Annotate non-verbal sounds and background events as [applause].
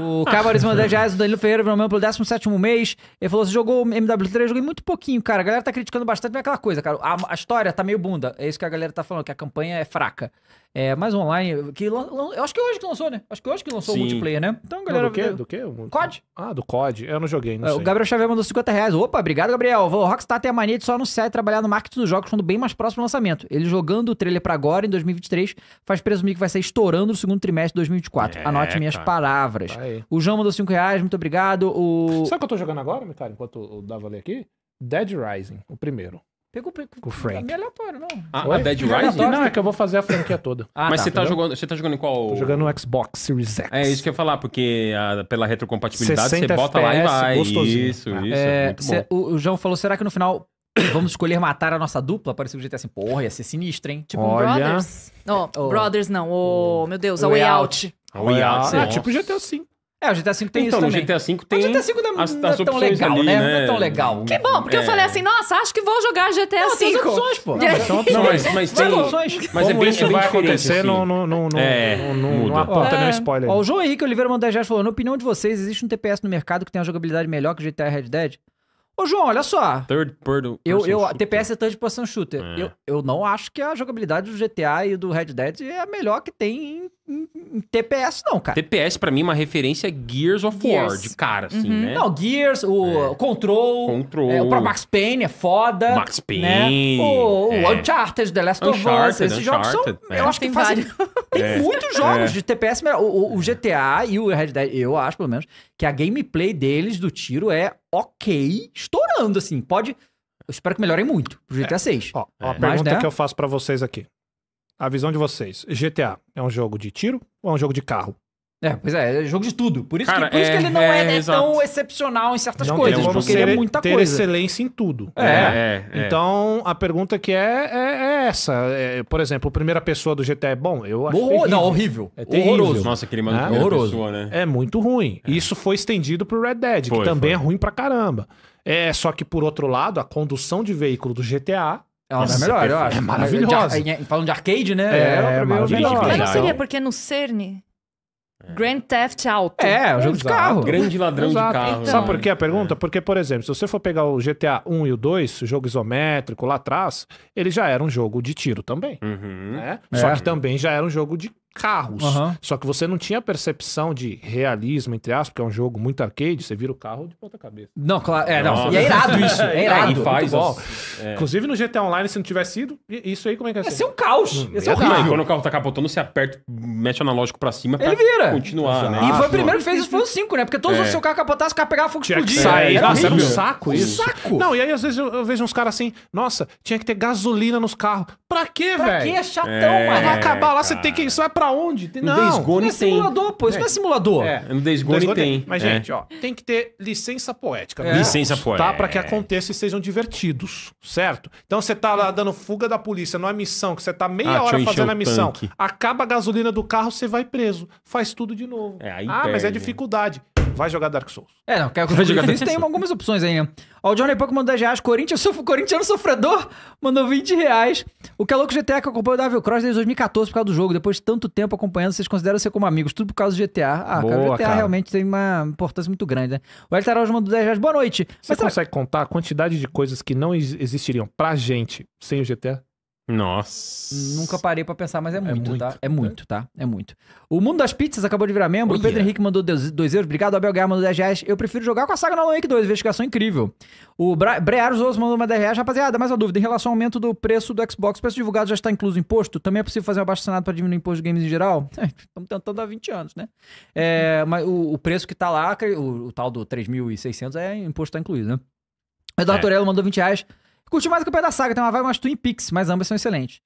O mandou 10 Reais, o Danilo Ferreira, pelo meu pelo 17 mês. Ele falou: você jogou MW3, joguei muito pouquinho, cara. A galera tá criticando bastante, mas é aquela coisa, cara. A, a, história tá meio bunda. É isso que a galera tá falando, que a campanha é fraca. É, mas online, que eu acho que é hoje que lançou, né? Acho que é hoje que lançou Sim. o multiplayer, né? Então, galera. Não, do quê? Do quê? COD. Ah, do COD. Eu não joguei, não é, O Gabriel Xavier mandou 50 reais. Opa, obrigado, Gabriel. O Rockstar tem a mania de só anunciar e trabalhar no marketing dos jogos quando bem mais próximo do lançamento. Ele jogando o trailer pra agora, em 2023, faz presumir que vai ser estourando no segundo trimestre de 2024. É, Anote minhas cara. palavras. Vai tá Aí. O João mandou 5 reais, muito obrigado. O... Sabe o que eu tô jogando agora, Micaro, enquanto eu dava ler aqui? Dead Rising, o primeiro. Pegou o Frank. Não é aleatório, não. Ah, a Dead Rising? Não, é que eu vou fazer a franquia toda. Ah, Mas tá, você, tá jogando, você tá jogando em qual? Tô jogando no Xbox Series X. É isso que eu ia falar, porque a, pela retrocompatibilidade você bota FPS, lá e vai. Isso, tá. isso. É, muito cê, bom. o, o João falou, será que no final vamos escolher matar a nossa dupla? parece que o GTA assim, porra, ia ser sinistro, hein? Tipo Olha... Brothers. Não, oh, Brothers não. Oh, meu Deus, a é Way, Way Out. Out. A Way Out. É, tipo GTA V, é, o GTA V tem então, isso também. Então, o GTA V tem. O GTA V não, é as, não é tão legal, ali, né? Não é né? tão legal. Que bom, porque é. eu falei assim, nossa, acho que vou jogar GTA V. Tem as opções, pô. [laughs] Não, não mas, mas tem. Opções. Mas é bem, isso é bem vai acontecer, assim. não, não, é, não, é, não, não, não aponta é. nenhum spoiler. Ó, o João Henrique Oliveira Mandajás falou: na opinião de vocês, existe um TPS no mercado que tem uma jogabilidade melhor que o GTA Red Dead? Ô, João, olha só. Third person eu, eu, shooter. TPS é third person shooter. É. Eu, eu não acho que a jogabilidade do GTA e do Red Dead é a melhor que tem em, em, em TPS, não, cara. TPS, para mim, é uma referência é Gears of Gears. War, de cara, assim, uhum. né? Não, Gears, o é. Control. Control. É, o próprio Max Payne é foda. Max né? Payne. Né? O, o é. Uncharted, The Last Uncharted, of Us. Esses Uncharted, jogos são. Eu é. acho que fazem. Tem é. muitos jogos é. de TPS. O, o, GTA e o Red Dead, eu acho, pelo menos, que a gameplay deles do tiro é ok, estourando, assim. Pode. Eu espero que melhorem muito pro GTA é. 6. Ó, ó a é. pergunta né? que eu faço para vocês aqui. A visão de vocês. GTA é um jogo de tiro ou é um jogo de carro? É, pois é, é jogo de tudo. Por isso, Cara, que, por é, isso que é, ele não é, é né, tão excepcional em certas não, coisas, porque ele é muita ter coisa. excelência em tudo. É. Né? Então, a pergunta que é, é, essa. por exemplo, primeira pessoa do GTA é bom? Eu acho Horror, Não, horrível. É terrível. Horroroso. Nossa, aquele mano é? Horroroso. pessoa, né? É muito ruim. Isso foi estendido pro Red Dead, foi, que também foi. é ruim pra caramba. É, só que por outro lado, a condução de veículo do GTA ela Nossa, é melhor, eu acho. É maravilhosa. De, falando de arcade, né? É, é maravilhosa. Mas não seria porque no CERN é. Grand Theft Auto. É, é um jogo Exato. de carro. Grande ladrão Exato. de carro. Então... Né? Sabe por que a pergunta? É. Porque, por exemplo, se você for pegar o GTA 1 e o 2, o jogo isométrico lá atrás, ele já era um jogo de tiro também. Uhum. Né? É. Só que é. também já era um jogo de carros. Uhum. Só que você não tinha percepção de realismo, entre aspas, porque é um jogo muito arcade, você vira o carro de ponta cabeça. Não, claro. É, não. E é irado isso. É [laughs] irado. faz as... é. Inclusive no GTA Online, se não tivesse sido isso aí como é que é? Ia ser um caos. Ia ser um e Quando o carro tá capotando, você aperta, mete o analógico pra cima pra Ele vira. continuar, Exato. né? E foi o primeiro que fez isso, foi o 5, né? Porque todos é. os seu carro capotasse, o carro pegava fogo e explodia. Sair. Era era um saco isso. Um saco. Não, e aí às vezes eu, eu vejo uns caras assim, nossa, tinha que ter gasolina nos carros. Pra quê, velho? É, pra quê? É chatão, mano. Vai acabar lá, você tem que... Isso é pra onde? Tem, no não, Days Gone não é tem. simulador, pô. Isso não é, é. simulador. É. No Days Gone, tem. Mas, é. gente, ó, tem que ter licença poética. É. Né? Licença tá poética. Tá? Pra que é. aconteça e sejam divertidos, certo? Então você tá lá dando fuga da polícia numa é missão, que você tá meia ah, hora fazendo a missão, tanque. acaba a gasolina do carro, você vai preso. Faz tudo de novo. É, ah, perde. mas é né? dificuldade vai jogar Dark Souls. É, não, quer vai jogar Dark Souls. Tem algumas opções aí, né? Ó, o Johnny Puck mandou 10 reais. Corinthians, sou [laughs] corintiano sofredor, mandou 20 reais. O que é louco GTA que acompanha o Davi Cross desde 2014 por causa do jogo. Depois de tanto tempo acompanhando, vocês consideram ser como amigos. Tudo por causa do GTA. Ah, Boa, cara, GTA cara. realmente tem uma importância muito grande, né? O Elton Araújo mandou 10 reais. Boa noite. Você Mas consegue será... contar a quantidade de coisas que não existiriam pra gente sem o GTA? Nossa. Nunca parei para pensar, mas é, é muito, é muito, tá? É né? muito, tá? É muito. O Mundo das Pizzas acabou de virar membro. O Pedro Henrique mandou 2 euros. Obrigado. O Abel Guerra mandou 10 reais. Eu prefiro jogar com a saga na Lake 2. Investigação é incrível. O Brear Brearos mandou uma 10 reais. Rapaziada, mais uma dúvida. Em relação ao aumento do preço do Xbox, o preço divulgado já está incluso imposto? Também é possível fazer um abaixo para diminuir o imposto de games em geral? [laughs] Estamos tentando há 20 anos, né? É, mas o, o, preço que tá lá, o, o tal do 3.600 é imposto está incluído, né? Eduardo é. Torello mandou 20 reais. Curti mais que o pé da saga, tem uma vibe mais Twin Peaks, mas ambas são excelentes.